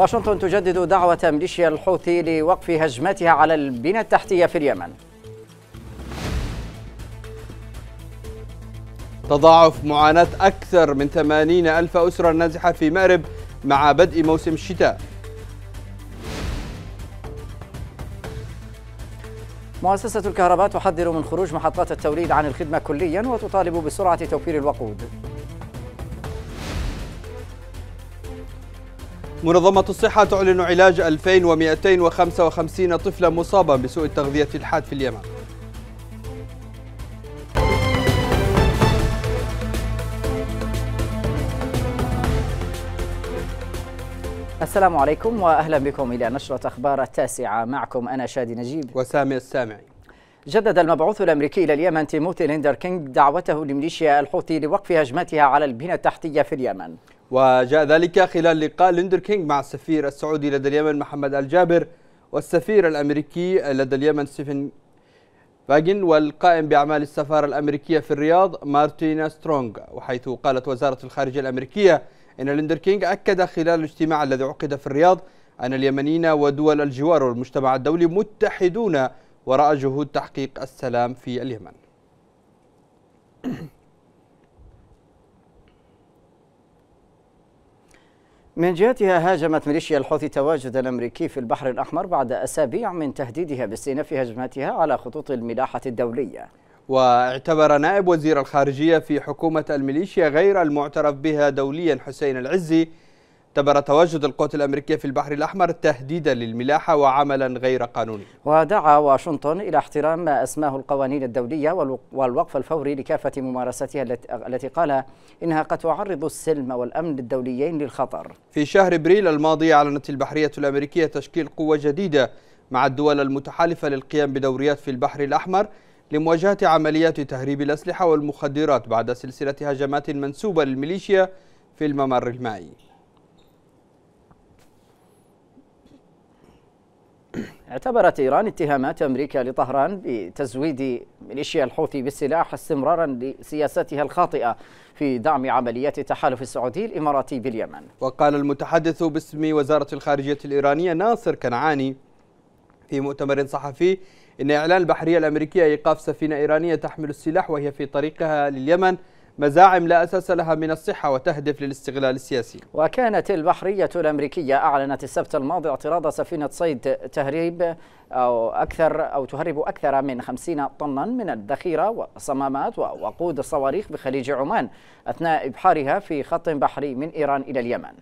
واشنطن تجدد دعوة ميليشيا الحوثي لوقف هجماتها على البنى التحتية في اليمن تضاعف معاناة أكثر من 80 ألف أسرة نازحة في مأرب مع بدء موسم الشتاء مؤسسة الكهرباء تحذر من خروج محطات التوليد عن الخدمة كليا وتطالب بسرعة توفير الوقود منظمة الصحة تعلن علاج 2255 طفلا مصابا بسوء التغذية الحاد في اليمن السلام عليكم واهلا بكم الى نشره اخبار التاسعه معكم انا شادي نجيب وسامي السامعي جدد المبعوث الامريكي الى اليمن تيموثي ليندر كينج دعوته لميليشيا الحوثي لوقف هجماتها على البنى التحتيه في اليمن وجاء ذلك خلال لقاء ليندر كينج مع السفير السعودي لدى اليمن محمد الجابر والسفير الأمريكي لدى اليمن ستيفن فاجن والقائم بأعمال السفارة الأمريكية في الرياض مارتينا سترونغ وحيث قالت وزارة الخارجية الأمريكية إن ليندر كينج أكد خلال الاجتماع الذي عقد في الرياض أن اليمنيين ودول الجوار والمجتمع الدولي متحدون وراء جهود تحقيق السلام في اليمن من جهتها هاجمت ميليشيا الحوثي تواجد الأمريكي في البحر الأحمر بعد أسابيع من تهديدها باستئناف هجماتها على خطوط الملاحة الدولية واعتبر نائب وزير الخارجية في حكومة الميليشيا غير المعترف بها دوليا حسين العزي اعتبر تواجد القوات الأمريكية في البحر الأحمر تهديدا للملاحة وعملا غير قانوني ودعا واشنطن إلى احترام ما أسماه القوانين الدولية والوقف الفوري لكافة ممارستها التي قال إنها قد تعرض السلم والأمن الدوليين للخطر في شهر أبريل الماضي أعلنت البحرية الأمريكية تشكيل قوة جديدة مع الدول المتحالفة للقيام بدوريات في البحر الأحمر لمواجهة عمليات تهريب الأسلحة والمخدرات بعد سلسلة هجمات منسوبة للميليشيا في الممر المائي اعتبرت إيران اتهامات أمريكا لطهران بتزويد ميليشيا الحوثي بالسلاح استمرارا لسياستها الخاطئة في دعم عمليات التحالف السعودي الإماراتي باليمن وقال المتحدث باسم وزارة الخارجية الإيرانية ناصر كنعاني في مؤتمر صحفي إن إعلان البحرية الأمريكية إيقاف سفينة إيرانية تحمل السلاح وهي في طريقها لليمن مزاعم لا أساس لها من الصحة وتهدف للاستغلال السياسي وكانت البحرية الأمريكية أعلنت السبت الماضي اعتراض سفينة صيد تهريب أو أكثر أو تهرب أكثر من 50 طنا من الذخيرة والصمامات ووقود الصواريخ بخليج عمان أثناء إبحارها في خط بحري من إيران إلى اليمن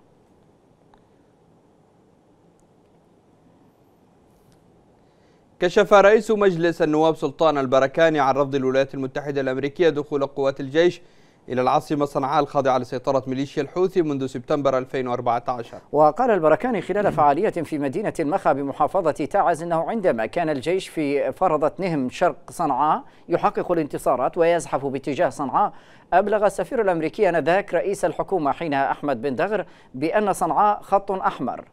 كشف رئيس مجلس النواب سلطان البركاني عن رفض الولايات المتحدة الأمريكية دخول قوات الجيش إلى العاصمة صنعاء الخاضعة لسيطرة ميليشيا الحوثي منذ سبتمبر 2014 وقال البركاني خلال فعالية في مدينة المخا بمحافظة تعز أنه عندما كان الجيش في فرضة نهم شرق صنعاء يحقق الانتصارات ويزحف باتجاه صنعاء أبلغ السفير الأمريكي أنذاك رئيس الحكومة حينها أحمد بن دغر بأن صنعاء خط أحمر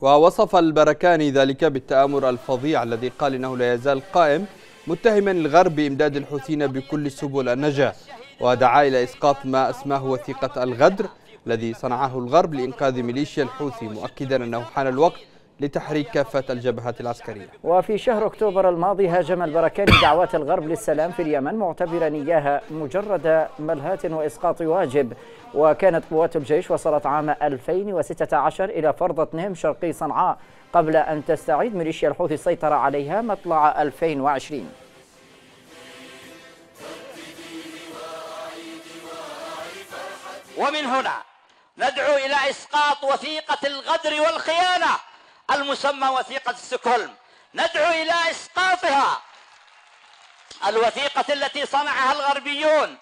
ووصف البركاني ذلك بالتآمر الفظيع الذي قال إنه لا يزال قائم متهما الغرب بإمداد الحوثيين بكل سبل النجاة ودعا إلى إسقاط ما أسماه وثيقة الغدر الذي صنعه الغرب لإنقاذ ميليشيا الحوثي مؤكدا أنه حان الوقت لتحريك كافة الجبهات العسكرية وفي شهر أكتوبر الماضي هاجم البركاني دعوات الغرب للسلام في اليمن معتبرا إياها مجرد ملهات وإسقاط واجب وكانت قوات الجيش وصلت عام 2016 إلى فرضة نهم شرقي صنعاء قبل أن تستعيد ميليشيا الحوثي السيطرة عليها مطلع 2020 ومن هنا ندعو إلى إسقاط وثيقة الغدر والخيانة المسمى وثيقة السكولم ندعو إلى إسقاطها الوثيقة التي صنعها الغربيون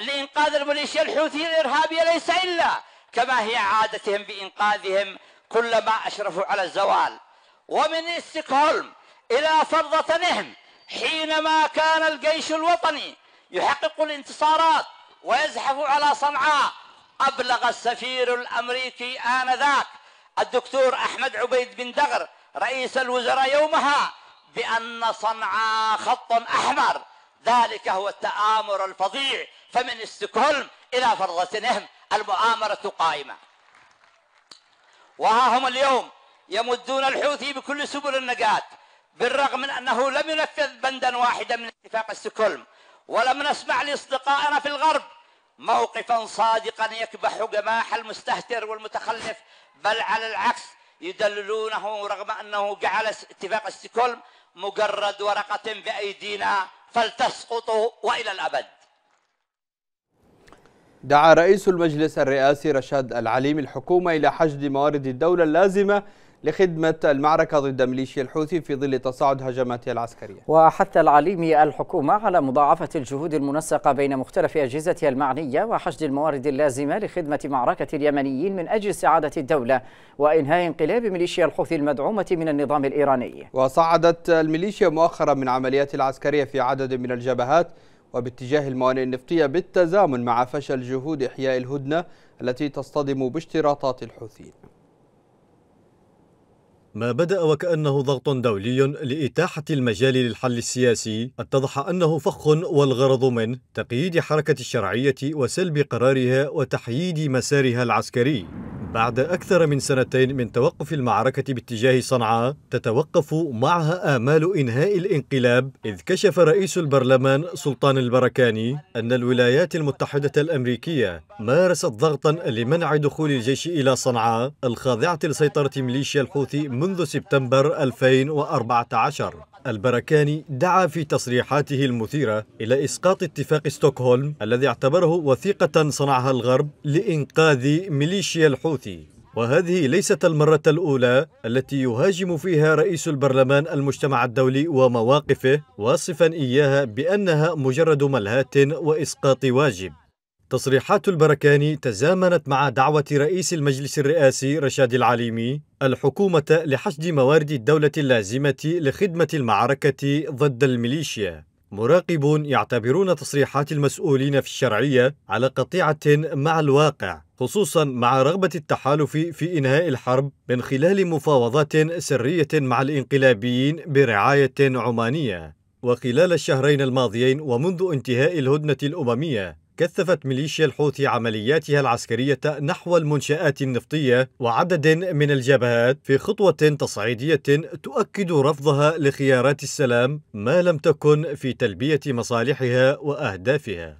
لإنقاذ الميليشيا الحوثية الإرهابية ليس إلا كما هي عادتهم بإنقاذهم كلما أشرفوا على الزوال ومن ستوكهولم إلى فرضة نهم حينما كان الجيش الوطني يحقق الانتصارات ويزحف على صنعاء أبلغ السفير الأمريكي آنذاك الدكتور أحمد عبيد بن دغر رئيس الوزراء يومها بأن صنعاء خط أحمر ذلك هو التآمر الفظيع فمن استوكهولم إلى فرضتهم المؤامرة قائمة وها هم اليوم يمدون الحوثي بكل سبل النجاة بالرغم من أنه لم ينفذ بندا واحدا من اتفاق استوكهولم ولم نسمع لاصدقائنا في الغرب موقفا صادقا يكبح جماح المستهتر والمتخلف بل على العكس يدللونه رغم انه جعل اتفاق ستوكهولم مجرد ورقه بايدينا فلتسقط والى الابد. دعا رئيس المجلس الرئاسي رشاد العليم الحكومه الى حشد موارد الدوله اللازمه لخدمة المعركة ضد ميليشيا الحوثي في ظل تصاعد هجماتها العسكرية وحتى العليمي الحكومة على مضاعفة الجهود المنسقة بين مختلف أجهزتها المعنية وحشد الموارد اللازمة لخدمة معركة اليمنيين من أجل سعادة الدولة وإنهاء انقلاب ميليشيا الحوثي المدعومة من النظام الإيراني وصعدت الميليشيا مؤخرا من عمليات العسكرية في عدد من الجبهات وباتجاه الموانئ النفطية بالتزامن مع فشل جهود إحياء الهدنة التي تصطدم باشتراطات الحوثيين ما بدأ وكأنه ضغط دولي لإتاحة المجال للحل السياسي اتضح أنه فخ والغرض منه تقييد حركة الشرعية وسلب قرارها وتحييد مسارها العسكري بعد أكثر من سنتين من توقف المعركة باتجاه صنعاء تتوقف معها آمال إنهاء الانقلاب إذ كشف رئيس البرلمان سلطان البركاني أن الولايات المتحدة الأمريكية مارست ضغطا لمنع دخول الجيش إلى صنعاء الخاضعة لسيطرة ميليشيا الحوثي منذ سبتمبر 2014 البركاني دعا في تصريحاته المثيرة إلى إسقاط اتفاق ستوكهولم الذي اعتبره وثيقة صنعها الغرب لإنقاذ ميليشيا الحوثي وهذه ليست المرة الأولى التي يهاجم فيها رئيس البرلمان المجتمع الدولي ومواقفه واصفا إياها بأنها مجرد ملهاة وإسقاط واجب تصريحات البركاني تزامنت مع دعوة رئيس المجلس الرئاسي رشاد العليمي الحكومة لحشد موارد الدولة اللازمة لخدمة المعركة ضد الميليشيا مراقبون يعتبرون تصريحات المسؤولين في الشرعية على قطيعة مع الواقع خصوصا مع رغبة التحالف في إنهاء الحرب من خلال مفاوضات سرية مع الإنقلابيين برعاية عمانية وخلال الشهرين الماضيين ومنذ انتهاء الهدنة الأممية كثفت ميليشيا الحوثي عملياتها العسكرية نحو المنشآت النفطية وعدد من الجبهات في خطوة تصعيدية تؤكد رفضها لخيارات السلام ما لم تكن في تلبية مصالحها وأهدافها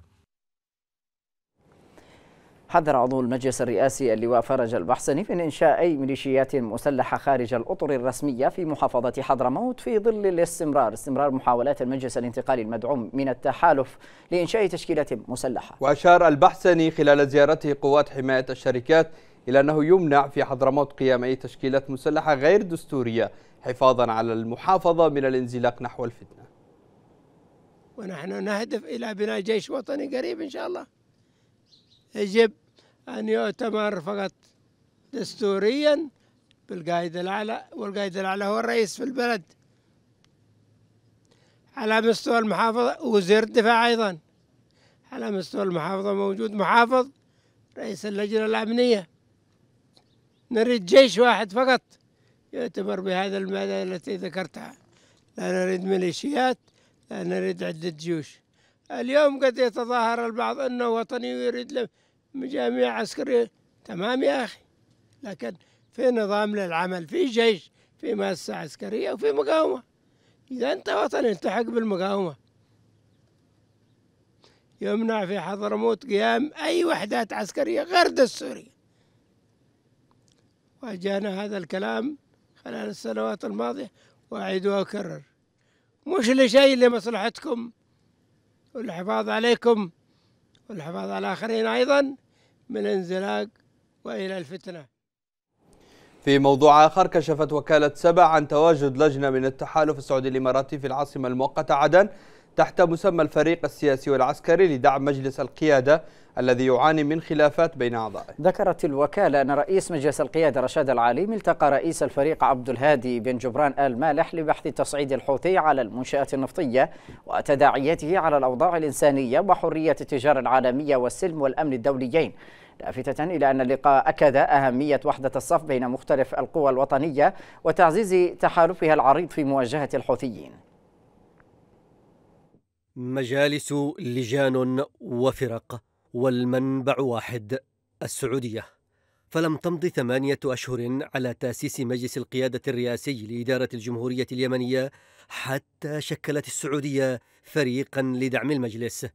حذر عضو المجلس الرئاسي اللواء فرج البحسني من إنشاء أي ميليشيات مسلحة خارج الأطر الرسمية في محافظة حضرموت في ظل الاستمرار استمرار محاولات المجلس الانتقالي المدعوم من التحالف لإنشاء تشكيلات مسلحة وأشار البحسني خلال زيارته قوات حماية الشركات إلى أنه يمنع في حضرموت قيام أي تشكيلات مسلحة غير دستورية حفاظا على المحافظة من الانزلاق نحو الفتنة ونحن نهدف إلى بناء جيش وطني قريب إن شاء الله يجب أن يؤتمر فقط دستوريا بالقائد الأعلى والقائد الأعلى هو الرئيس في البلد على مستوى المحافظة وزير الدفاع أيضا على مستوى المحافظة موجود محافظ رئيس اللجنة الأمنية نريد جيش واحد فقط يعتبر بهذا المادة التي ذكرتها لا نريد ميليشيات لا نريد عدة جيوش اليوم قد يتظاهر البعض أنه وطني ويريد له مجاميع عسكرية تمام يا أخي لكن في نظام للعمل في جيش في مؤسسة عسكرية وفي مقاومة إذا أنت وطني أنت حق بالمقاومة يمنع في حضرموت قيام أي وحدات عسكرية غير دستورية واجهنا هذا الكلام خلال السنوات الماضية وأعيد وأكرر مش لشيء لمصلحتكم والحفاظ عليكم والحفاظ على الآخرين أيضا من الانزلاق وإلى الفتنة في موضوع آخر كشفت وكالة سبع عن تواجد لجنة من التحالف السعودي الإماراتي في العاصمة المؤقتة عدن تحت مسمى الفريق السياسي والعسكري لدعم مجلس القيادة الذي يعاني من خلافات بين أعضائه ذكرت الوكالة أن رئيس مجلس القيادة رشاد العليم التقى رئيس الفريق عبد الهادي بن جبران آل مالح لبحث تصعيد الحوثي على المنشآت النفطية وتداعياته على الأوضاع الإنسانية وحرية التجارة العالمية والسلم والأمن الدوليين لافتة إلى أن اللقاء أكد أهمية وحدة الصف بين مختلف القوى الوطنية وتعزيز تحالفها العريض في مواجهة الحوثيين مجالس لجان وفرق والمنبع واحد السعودية فلم تمض ثمانية أشهر على تأسيس مجلس القيادة الرئاسي لإدارة الجمهورية اليمنية حتى شكلت السعودية فريقا لدعم المجلس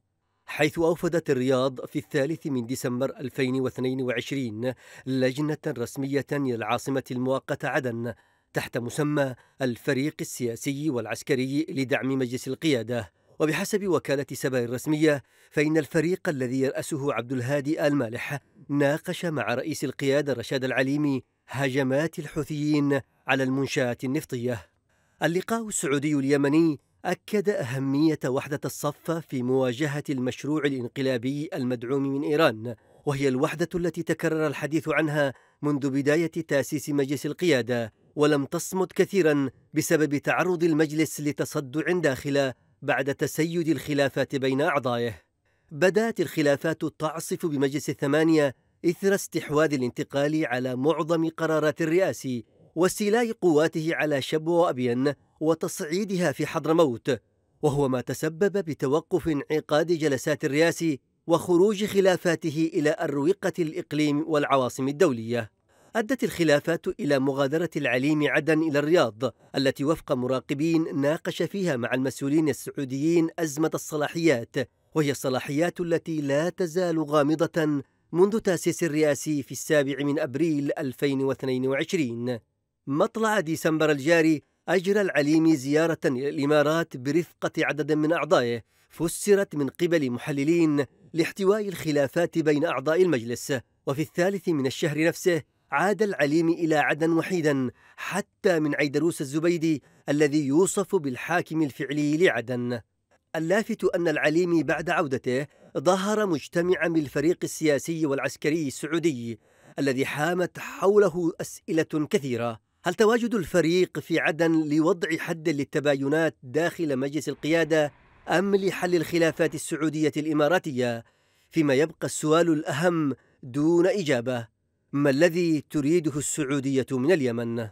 حيث أوفدت الرياض في الثالث من ديسمبر 2022 لجنة رسمية للعاصمة المؤقتة عدن تحت مسمى الفريق السياسي والعسكري لدعم مجلس القيادة وبحسب وكالة سبا الرسمية فإن الفريق الذي يرأسه عبد الهادي آل مالح ناقش مع رئيس القيادة رشاد العليمي هجمات الحوثيين على المنشآت النفطية اللقاء السعودي اليمني أكد أهمية وحدة الصف في مواجهة المشروع الانقلابي المدعوم من إيران وهي الوحدة التي تكرر الحديث عنها منذ بداية تأسيس مجلس القيادة ولم تصمد كثيرا بسبب تعرض المجلس لتصدع داخله بعد تسيد الخلافات بين أعضائه بدأت الخلافات تعصف بمجلس الثمانية إثر استحواذ الانتقال على معظم قرارات الرئاسي واستيلاء قواته على شبو وأبين وتصعيدها في حضرموت وهو ما تسبب بتوقف انعقاد جلسات الرئاسي وخروج خلافاته إلى أروقة الإقليم والعواصم الدولية أدت الخلافات إلى مغادرة العليم عدن إلى الرياض التي وفق مراقبين ناقش فيها مع المسؤولين السعوديين أزمة الصلاحيات وهي الصلاحيات التي لا تزال غامضة منذ تاسيس الرئاسي في السابع من أبريل 2022 مطلع ديسمبر الجاري أجرى العليم زيارة إلى الإمارات برفقة عدد من أعضائه فسرت من قبل محللين لاحتواء الخلافات بين أعضاء المجلس وفي الثالث من الشهر نفسه عاد العليم إلى عدن وحيدا حتى من عيدروس الزبيدي الذي يوصف بالحاكم الفعلي لعدن اللافت أن العليم بعد عودته ظهر مجتمعا بالفريق السياسي والعسكري السعودي الذي حامت حوله أسئلة كثيرة هل تواجد الفريق في عدن لوضع حد للتباينات داخل مجلس القيادة أم لحل الخلافات السعودية الإماراتية؟ فيما يبقى السؤال الأهم دون إجابة ما الذي تريده السعودية من اليمن؟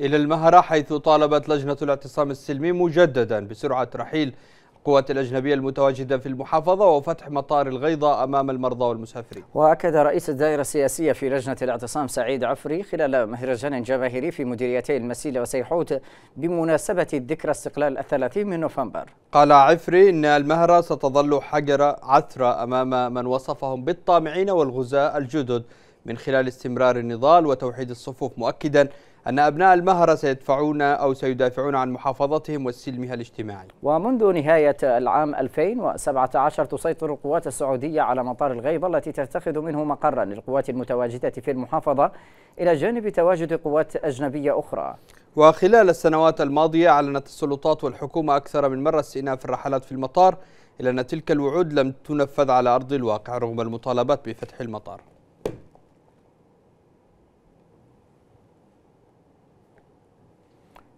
إلى المهرة حيث طالبت لجنة الاعتصام السلمي مجددا بسرعة رحيل القوات الأجنبية المتواجدة في المحافظة وفتح مطار الغيضة أمام المرضى والمسافرين وأكد رئيس الدائرة السياسية في لجنة الاعتصام سعيد عفري خلال مهرجان جماهيري في مديريتي المسيلة وسيحوت بمناسبة الذكرى استقلال الثلاثين من نوفمبر قال عفري إن المهرة ستظل حجر عثرة أمام من وصفهم بالطامعين والغزاة الجدد من خلال استمرار النضال وتوحيد الصفوف مؤكدا أن أبناء المهرة سيدفعون أو سيدافعون عن محافظتهم وسلمها الاجتماعي ومنذ نهاية العام 2017 تسيطر القوات السعودية على مطار الغيبة التي تتخذ منه مقرا للقوات المتواجدة في المحافظة إلى جانب تواجد قوات أجنبية أخرى وخلال السنوات الماضية أعلنت السلطات والحكومة أكثر من مرة استئناف الرحلات في المطار إلا أن تلك الوعود لم تنفذ على أرض الواقع رغم المطالبات بفتح المطار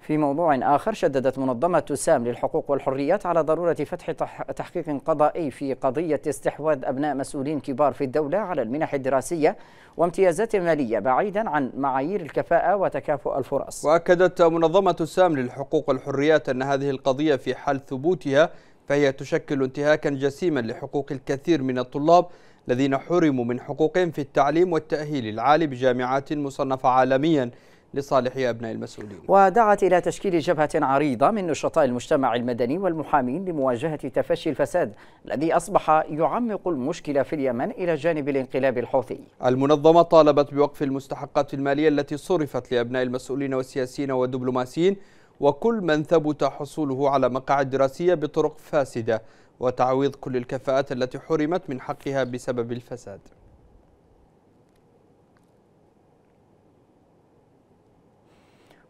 في موضوع آخر شددت منظمة سام للحقوق والحريات على ضرورة فتح تحقيق قضائي في قضية استحواذ أبناء مسؤولين كبار في الدولة على المنح الدراسية وامتيازات مالية بعيدا عن معايير الكفاءة وتكافؤ الفرص وأكدت منظمة سام للحقوق والحريات أن هذه القضية في حال ثبوتها فهي تشكل انتهاكا جسيما لحقوق الكثير من الطلاب الذين حرموا من حقوقهم في التعليم والتأهيل العالي بجامعات مصنفة عالمياً لصالح أبناء المسؤولين ودعت إلى تشكيل جبهة عريضة من نشطاء المجتمع المدني والمحامين لمواجهة تفشي الفساد الذي أصبح يعمق المشكلة في اليمن إلى جانب الانقلاب الحوثي المنظمة طالبت بوقف المستحقات المالية التي صرفت لأبناء المسؤولين والسياسيين والدبلوماسيين وكل من ثبت حصوله على مقاعد دراسية بطرق فاسدة وتعويض كل الكفاءات التي حرمت من حقها بسبب الفساد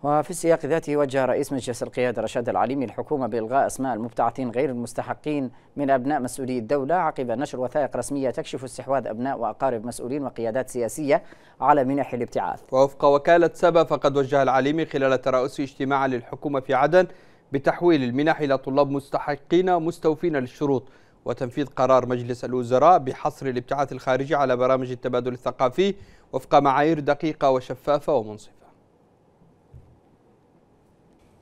وفي السياق ذاته وجه رئيس مجلس القيادة رشاد العليمي الحكومة بإلغاء أسماء المبتعثين غير المستحقين من أبناء مسؤولي الدولة عقب نشر وثائق رسمية تكشف استحواذ أبناء وأقارب مسؤولين وقيادات سياسية على منح الابتعاث ووفق وكالة سبا فقد وجه العليمي خلال ترأسه اجتماعا للحكومة في عدن بتحويل المنح إلى طلاب مستحقين مستوفين للشروط وتنفيذ قرار مجلس الوزراء بحصر الابتعاث الخارجي على برامج التبادل الثقافي وفق معايير دقيقة وشفافة ومنصفة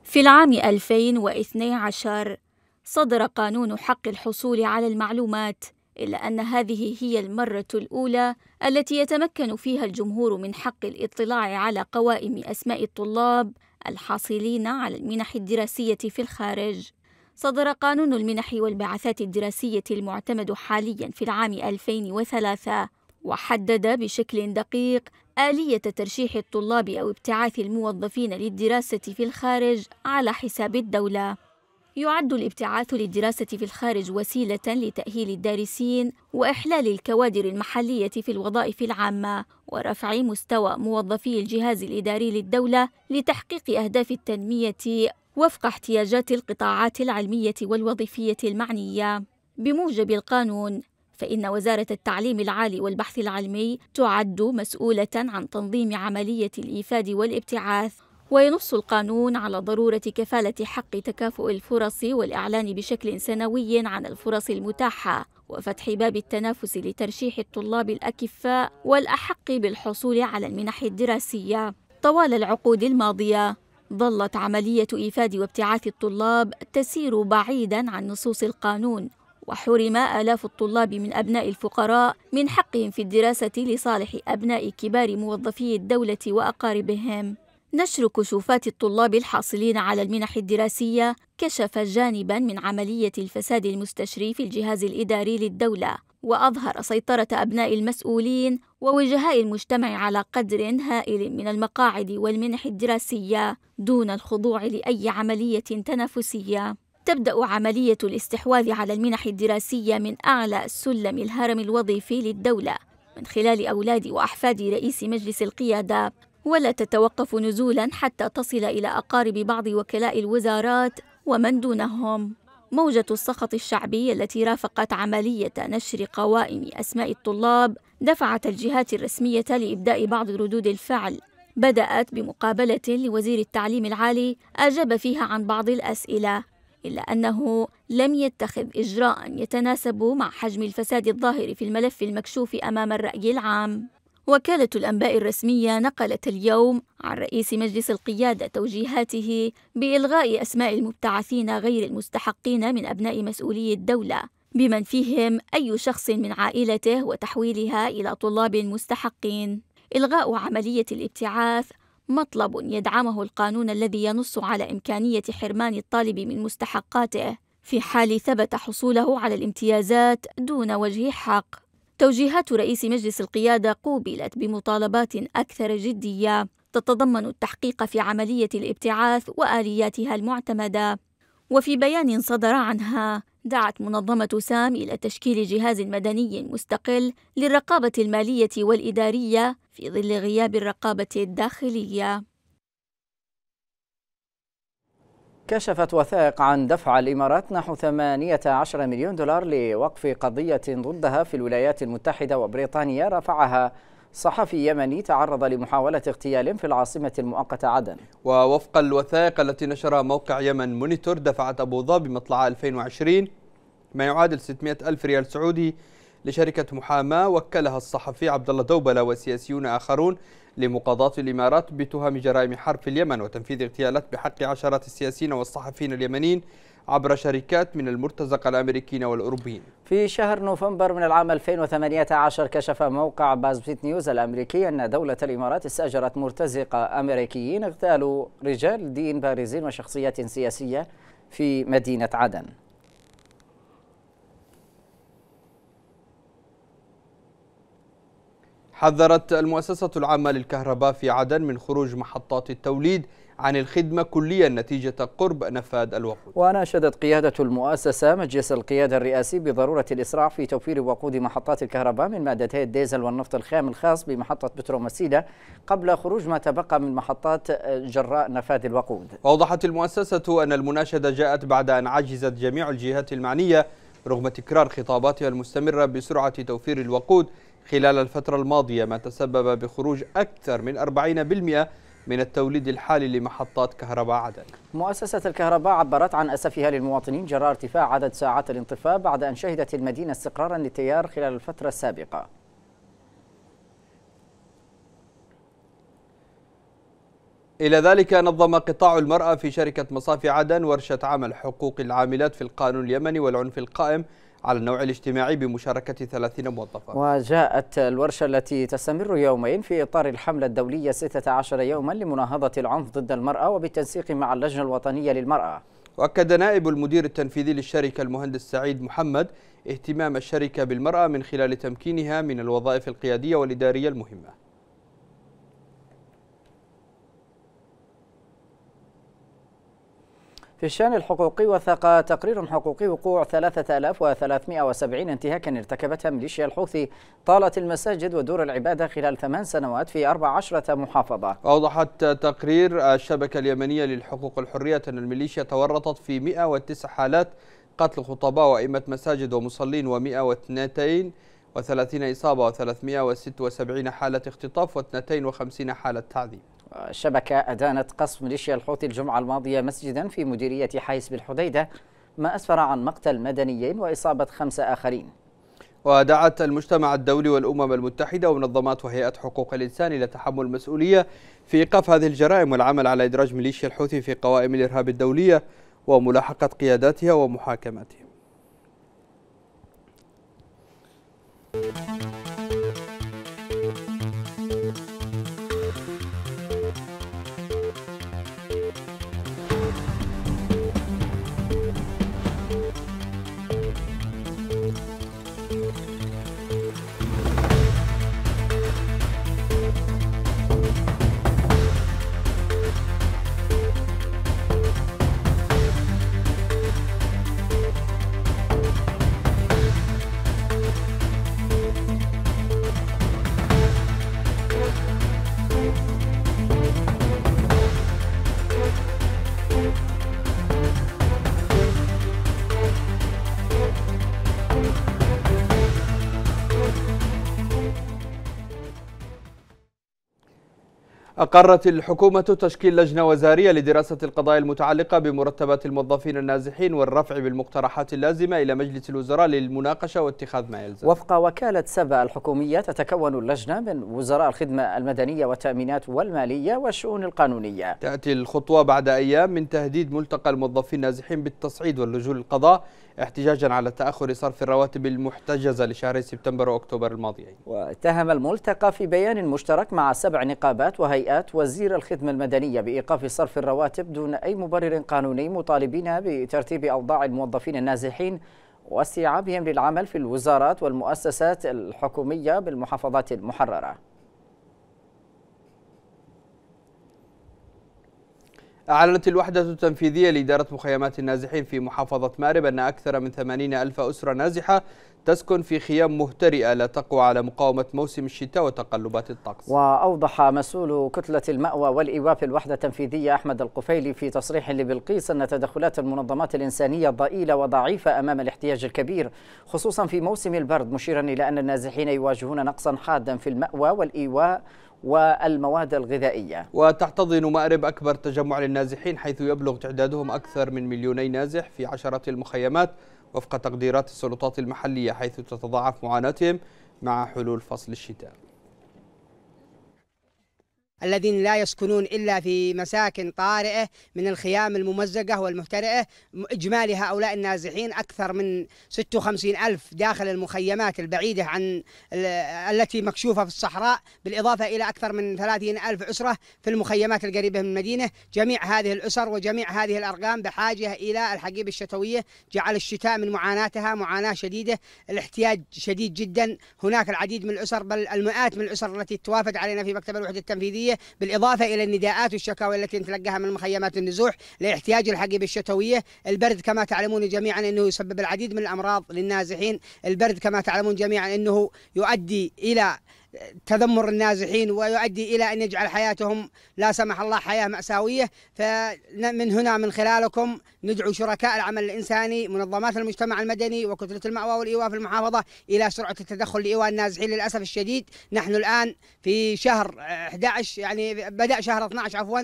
في العام 2012 صدر قانون حق الحصول على المعلومات إلا أن هذه هي المرة الأولى التي يتمكن فيها الجمهور من حق الاطلاع على قوائم أسماء الطلاب الحاصلين على المنح الدراسية في الخارج. صدر قانون المنح والبعثات الدراسية المعتمد حالياً في العام 2003 وحدد بشكل دقيق آلية ترشيح الطلاب أو ابتعاث الموظفين للدراسة في الخارج على حساب الدولة. يعد الابتعاث للدراسة في الخارج وسيلة لتأهيل الدارسين وإحلال الكوادر المحلية في الوظائف العامة ورفع مستوى موظفي الجهاز الإداري للدولة لتحقيق أهداف التنمية وفق احتياجات القطاعات العلمية والوظيفية المعنية. بموجب القانون فإن وزارة التعليم العالي والبحث العلمي تعد مسؤولة عن تنظيم عملية الإيفاد والابتعاث وينص القانون على ضرورة كفالة حق تكافؤ الفرص والإعلان بشكل سنوي عن الفرص المتاحة وفتح باب التنافس لترشيح الطلاب الأكفاء والأحق بالحصول على المنح الدراسية طوال العقود الماضية ظلت عملية إيفاد وابتعاث الطلاب تسير بعيداً عن نصوص القانون وحرم آلاف الطلاب من أبناء الفقراء من حقهم في الدراسة لصالح أبناء كبار موظفي الدولة وأقاربهم. نشر كشوفات الطلاب الحاصلين على المنح الدراسية كشف جانبا من عملية الفساد المستشري في الجهاز الإداري للدولة وأظهر سيطرة أبناء المسؤولين ووجهاء المجتمع على قدر هائل من المقاعد والمنح الدراسية دون الخضوع لأي عملية تنافسية تبدأ عملية الاستحواذ على المنح الدراسية من أعلى سلم الهرم الوظيفي للدولة من خلال أولاد وأحفاد رئيس مجلس القيادة ولا تتوقف نزولا حتى تصل إلى أقارب بعض وكلاء الوزارات ومن دونهم موجة السخط الشعبي التي رافقت عملية نشر قوائم أسماء الطلاب دفعت الجهات الرسمية لإبداء بعض ردود الفعل بدأت بمقابلة لوزير التعليم العالي أجاب فيها عن بعض الأسئلة إلا أنه لم يتخذ إجراء يتناسب مع حجم الفساد الظاهر في الملف المكشوف أمام الرأي العام وكالة الأنباء الرسمية نقلت اليوم عن رئيس مجلس القيادة توجيهاته بإلغاء أسماء المبتعثين غير المستحقين من أبناء مسؤولي الدولة بمن فيهم أي شخص من عائلته وتحويلها إلى طلاب مستحقين إلغاء عملية الابتعاث مطلب يدعمه القانون الذي ينص على إمكانية حرمان الطالب من مستحقاته في حال ثبت حصوله على الامتيازات دون وجه حق. توجيهات رئيس مجلس القيادة قوبلت بمطالبات أكثر جدية تتضمن التحقيق في عملية الابتعاث وآلياتها المعتمدة وفي بيان صدر عنها دعت منظمة سام إلى تشكيل جهاز مدني مستقل للرقابة المالية والإدارية في ظل غياب الرقابة الداخلية. كشفت وثائق عن دفع الإمارات نحو 18 مليون دولار لوقف قضية ضدها في الولايات المتحدة وبريطانيا رفعها صحفي يمني تعرض لمحاولة اغتيال في العاصمة المؤقتة عدن ووفق الوثائق التي نشرها موقع يمن مونيتور دفعت أبو ظبي مطلع 2020 ما يعادل 600 ألف ريال سعودي لشركة محاماة وكلها الصحفي عبد الله دوبلة وسياسيون آخرون لمقاضاة الإمارات بتهم جرائم حرب في اليمن وتنفيذ اغتيالات بحق عشرات السياسيين والصحفيين اليمنيين عبر شركات من المرتزقة الأمريكيين والأوروبيين في شهر نوفمبر من العام 2018 كشف موقع بازبيت نيوز الأمريكي أن دولة الإمارات استأجرت مرتزقة أمريكيين اغتالوا رجال دين بارزين وشخصيات سياسية في مدينة عدن حذرت المؤسسة العامة للكهرباء في عدن من خروج محطات التوليد عن الخدمة كليا نتيجة قرب نفاذ الوقود وناشدت قيادة المؤسسة مجلس القيادة الرئاسي بضرورة الإسراع في توفير وقود محطات الكهرباء من مادتي الديزل والنفط الخام الخاص بمحطة بترو مسيلة قبل خروج ما تبقى من محطات جراء نفاذ الوقود أوضحت المؤسسة أن المناشدة جاءت بعد أن عجزت جميع الجهات المعنية رغم تكرار خطاباتها المستمرة بسرعة توفير الوقود خلال الفترة الماضية ما تسبب بخروج أكثر من 40% من التوليد الحالي لمحطات كهرباء عدن مؤسسة الكهرباء عبرت عن أسفها للمواطنين جراء ارتفاع عدد ساعات الانطفاء بعد أن شهدت المدينة استقرارا للتيار خلال الفترة السابقة إلى ذلك نظم قطاع المرأة في شركة مصافي عدن ورشة عمل حقوق العاملات في القانون اليمني والعنف القائم على النوع الاجتماعي بمشاركة 30 موظفا وجاءت الورشة التي تستمر يومين في إطار الحملة الدولية 16 يوما لمناهضة العنف ضد المرأة وبالتنسيق مع اللجنة الوطنية للمرأة وأكد نائب المدير التنفيذي للشركة المهندس سعيد محمد اهتمام الشركة بالمرأة من خلال تمكينها من الوظائف القيادية والإدارية المهمة في الشان الحقوقي وثق تقرير حقوقي وقوع 3370 انتهاكا ارتكبتها ميليشيا الحوثي طالت المساجد ودور العبادة خلال ثمان سنوات في 14 محافظة أوضحت تقرير الشبكة اليمنية للحقوق الحرية أن الميليشيا تورطت في 109 حالات قتل خطباء وأئمة مساجد ومصلين و102 إصابة و376 حالة اختطاف و52 حالة تعذيب شبكة أدانت قصف ميليشيا الحوثي الجمعة الماضية مسجدا في مديرية حيس بالحديدة ما أسفر عن مقتل مدنيين وإصابة خمسة آخرين ودعت المجتمع الدولي والأمم المتحدة ومنظمات وهيئات حقوق الإنسان إلى تحمل المسؤولية في إيقاف هذه الجرائم والعمل على إدراج ميليشيا الحوثي في قوائم الإرهاب الدولية وملاحقة قياداتها you. أقرت الحكومة تشكيل لجنة وزارية لدراسة القضايا المتعلقة بمرتبات الموظفين النازحين والرفع بالمقترحات اللازمة إلى مجلس الوزراء للمناقشة واتخاذ ما يلزم. وفق وكالة سبا الحكومية تتكون اللجنة من وزراء الخدمة المدنية والتأمينات والمالية والشؤون القانونية. تأتي الخطوة بعد أيام من تهديد ملتقى الموظفين النازحين بالتصعيد واللجوء للقضاء احتجاجا على تأخر صرف الرواتب المحتجزة لشهر سبتمبر وأكتوبر الماضيين واتهم الملتقى في بيان مشترك مع سبع نقابات وهيئات وزير الخدمة المدنية بإيقاف صرف الرواتب دون أي مبرر قانوني مطالبين بترتيب أوضاع الموظفين النازحين واستيعابهم للعمل في الوزارات والمؤسسات الحكومية بالمحافظات المحررة أعلنت الوحدة التنفيذية لإدارة مخيمات النازحين في محافظة مأرب أن أكثر من 80 ألف أسرة نازحة تسكن في خيام مهترئة لا تقوى على مقاومة موسم الشتاء وتقلبات الطقس وأوضح مسؤول كتلة المأوى والإيواء في الوحدة التنفيذية أحمد القفيلي في تصريح لبلقيس أن تدخلات المنظمات الإنسانية ضئيلة وضعيفة أمام الاحتياج الكبير خصوصا في موسم البرد مشيرا إلى أن النازحين يواجهون نقصا حادا في المأوى والإيواء والمواد الغذائية وتحتضن مأرب أكبر تجمع للنازحين حيث يبلغ تعدادهم أكثر من مليوني نازح في عشرات المخيمات وفق تقديرات السلطات المحلية حيث تتضاعف معاناتهم مع حلول فصل الشتاء الذين لا يسكنون إلا في مساكن طارئة من الخيام الممزقة والمهترئة إجمالي هؤلاء النازحين أكثر من 56 ألف داخل المخيمات البعيدة عن التي مكشوفة في الصحراء بالإضافة إلى أكثر من 30 ألف أسرة في المخيمات القريبة من المدينة جميع هذه الأسر وجميع هذه الأرقام بحاجة إلى الحقيبة الشتوية جعل الشتاء من معاناتها معاناة شديدة الاحتياج شديد جدا هناك العديد من الأسر بل المئات من الأسر التي توافد علينا في مكتب الوحدة التنفيذية الشتويه بالاضافه الى النداءات والشكاوى التي نتلقاها من مخيمات النزوح لاحتياج الحقيبه الشتويه، البرد كما تعلمون جميعا انه يسبب العديد من الامراض للنازحين، البرد كما تعلمون جميعا انه يؤدي الى تذمر النازحين ويؤدي إلى أن يجعل حياتهم لا سمح الله حياة مأساوية فمن هنا من خلالكم ندعو شركاء العمل الإنساني منظمات المجتمع المدني وكتلة المأوى والإيواء في المحافظة إلى سرعة التدخل لإيواء النازحين للأسف الشديد نحن الآن في شهر 11 يعني بدأ شهر 12 عفوا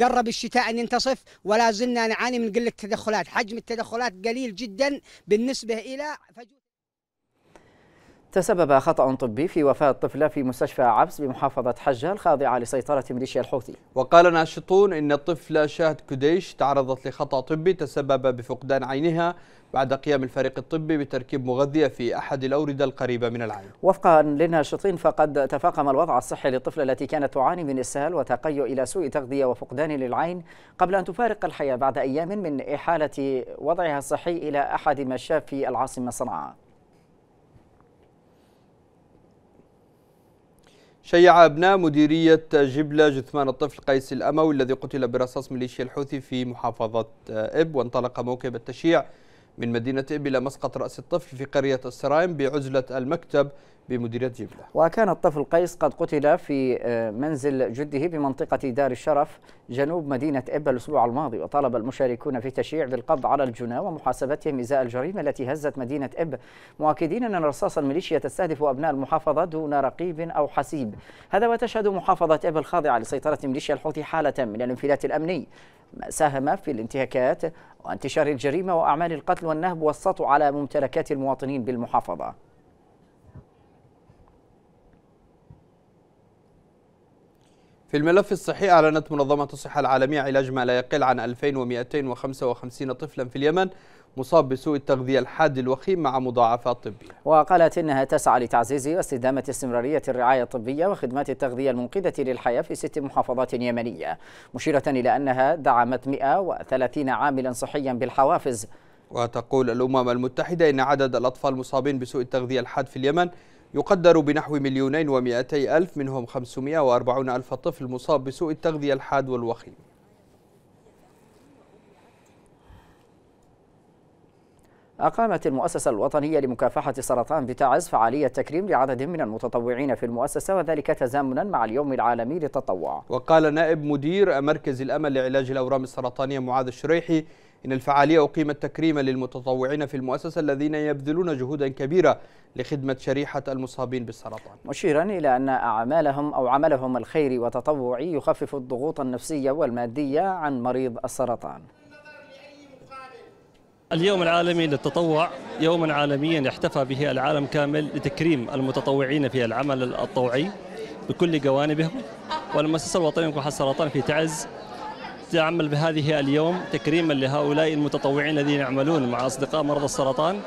قرب الشتاء أن ينتصف ولا زلنا نعاني من قلة التدخلات حجم التدخلات قليل جدا بالنسبة إلى فجوة تسبب خطأ طبي في وفاة طفلة في مستشفى عبس بمحافظة حجة الخاضعة لسيطرة ميليشيا الحوثي وقال ناشطون إن الطفلة شاهد كديش تعرضت لخطأ طبي تسبب بفقدان عينها بعد قيام الفريق الطبي بتركيب مغذية في أحد الأوردة القريبة من العين وفقا للناشطين فقد تفاقم الوضع الصحي للطفلة التي كانت تعاني من إسهال وتقيؤ إلى سوء تغذية وفقدان للعين قبل أن تفارق الحياة بعد أيام من إحالة وضعها الصحي إلى أحد مشافي العاصمة صنعاء شيع أبناء مديرية جبلة جثمان الطفل قيس الأموي الذي قتل برصاص ميليشيا الحوثي في محافظة إب وانطلق موكب التشييع من مدينة إبل مسقط رأس الطفل في قرية السرايم بعزلة المكتب بمديرية جبلة وكان الطفل قيس قد قتل في آه، منزل جده بمنطقة دار الشرف جنوب مدينة إبل الأسبوع الماضي وطالب المشاركون في تشيع بالقبض على الجناة ومحاسبتهم إزاء الجريمة التي هزت مدينة إب مؤكدين أن رصاص الميليشيا تستهدف أبناء المحافظة دون رقيب أو حسيب هذا وتشهد محافظة إب الخاضعة لسيطرة ميليشيا الحوثي حالة من الانفلات الأمني ساهم في الانتهاكات وانتشار الجريمة وأعمال القتل والنهب والسطو على ممتلكات المواطنين بالمحافظة في الملف الصحي أعلنت منظمة الصحة العالمية علاج ما لا يقل عن 2255 طفلا في اليمن مصاب بسوء التغذية الحاد الوخيم مع مضاعفات طبية وقالت إنها تسعى لتعزيز واستدامة استمرارية الرعاية الطبية وخدمات التغذية المنقذة للحياة في ست محافظات يمنية مشيرة إلى أنها دعمت 130 عاملا صحيا بالحوافز وتقول الأمم المتحدة إن عدد الأطفال المصابين بسوء التغذية الحاد في اليمن يقدر بنحو مليونين ومئتي ألف منهم 540 ألف طفل مصاب بسوء التغذية الحاد والوخيم أقامت المؤسسة الوطنية لمكافحة السرطان بتعز فعالية تكريم لعدد من المتطوعين في المؤسسة وذلك تزامنا مع اليوم العالمي للتطوع وقال نائب مدير مركز الأمل لعلاج الأورام السرطانية معاذ الشريحي إن الفعالية أقيمت تكريما للمتطوعين في المؤسسة الذين يبذلون جهودا كبيرة لخدمة شريحة المصابين بالسرطان مشيرا إلى أن أعمالهم أو عملهم الخيري وتطوعي يخفف الضغوط النفسية والمادية عن مريض السرطان اليوم العالمي للتطوع يوما عالميا يحتفى به العالم كامل لتكريم المتطوعين في العمل الطوعي بكل جوانبهم والمؤسسة الوطنية لمكافحة السرطان في تعز تعمل بهذه اليوم تكريما لهؤلاء المتطوعين الذين يعملون مع أصدقاء مرضى السرطان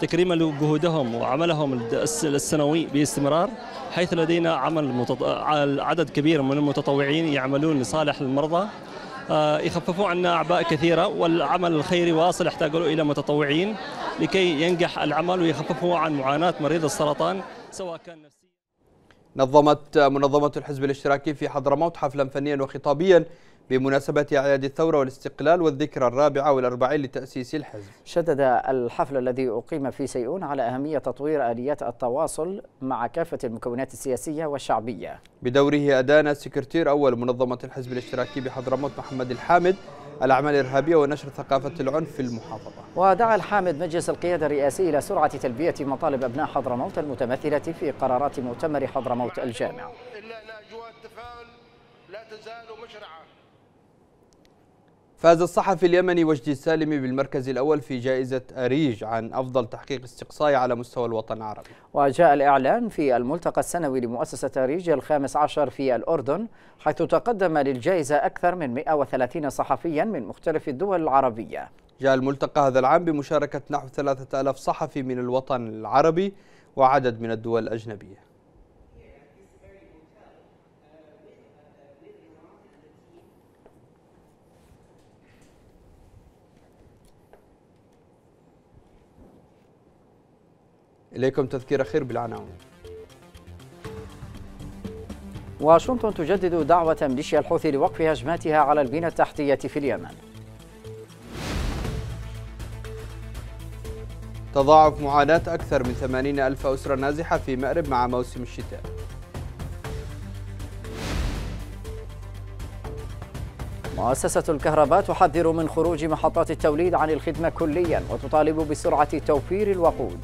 تكريما لجهودهم وعملهم السنوي باستمرار حيث لدينا عمل عدد كبير من المتطوعين يعملون لصالح المرضى آه، يخففوا عنا أعباء كثيرة والعمل الخيري واصل يحتاج إلى متطوعين لكي ينجح العمل ويخففوا عن معاناة مريض السرطان سواء كان نفسي نظمت منظمة الحزب الاشتراكي في حضرموت حفلا فنيا وخطابيا بمناسبة أعياد الثورة والاستقلال والذكرى الرابعة والأربعين لتأسيس الحزب شدد الحفل الذي أقيم في سيئون على أهمية تطوير آليات التواصل مع كافة المكونات السياسية والشعبية بدوره أدان سكرتير أول منظمة الحزب الاشتراكي بحضرموت محمد الحامد الأعمال الإرهابية ونشر ثقافة العنف في المحافظة ودعا الحامد مجلس القيادة الرئاسي إلى سرعة تلبية مطالب أبناء حضرموت المتمثلة في قرارات مؤتمر حضرموت الجامع إلا أن أجواء التفاؤل لا تزال مشرعة فاز الصحفي اليمني وجدي السالمي بالمركز الأول في جائزة أريج عن أفضل تحقيق استقصائي على مستوى الوطن العربي وجاء الإعلان في الملتقى السنوي لمؤسسة أريج الخامس عشر في الأردن حيث تقدم للجائزة أكثر من 130 صحفيا من مختلف الدول العربية جاء الملتقى هذا العام بمشاركة نحو 3000 صحفي من الوطن العربي وعدد من الدول الأجنبية إليكم تذكير أخير بالعناوين واشنطن تجدد دعوة ميليشيا الحوثي لوقف هجماتها على البنى التحتية في اليمن تضاعف معاناة أكثر من 80 ألف أسرة نازحة في مأرب مع موسم الشتاء مؤسسة الكهرباء تحذر من خروج محطات التوليد عن الخدمة كليا وتطالب بسرعة توفير الوقود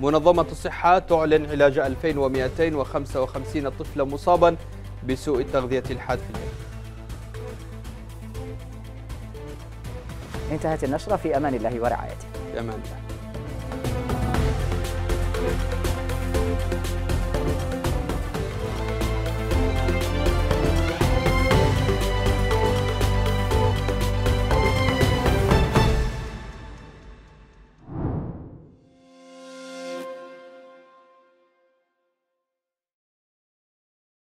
منظمة الصحة تعلن علاج 2255 طفلا مصابا بسوء التغذية الحادثية انتهت النشرة في أمان الله ورعايته في أمان الله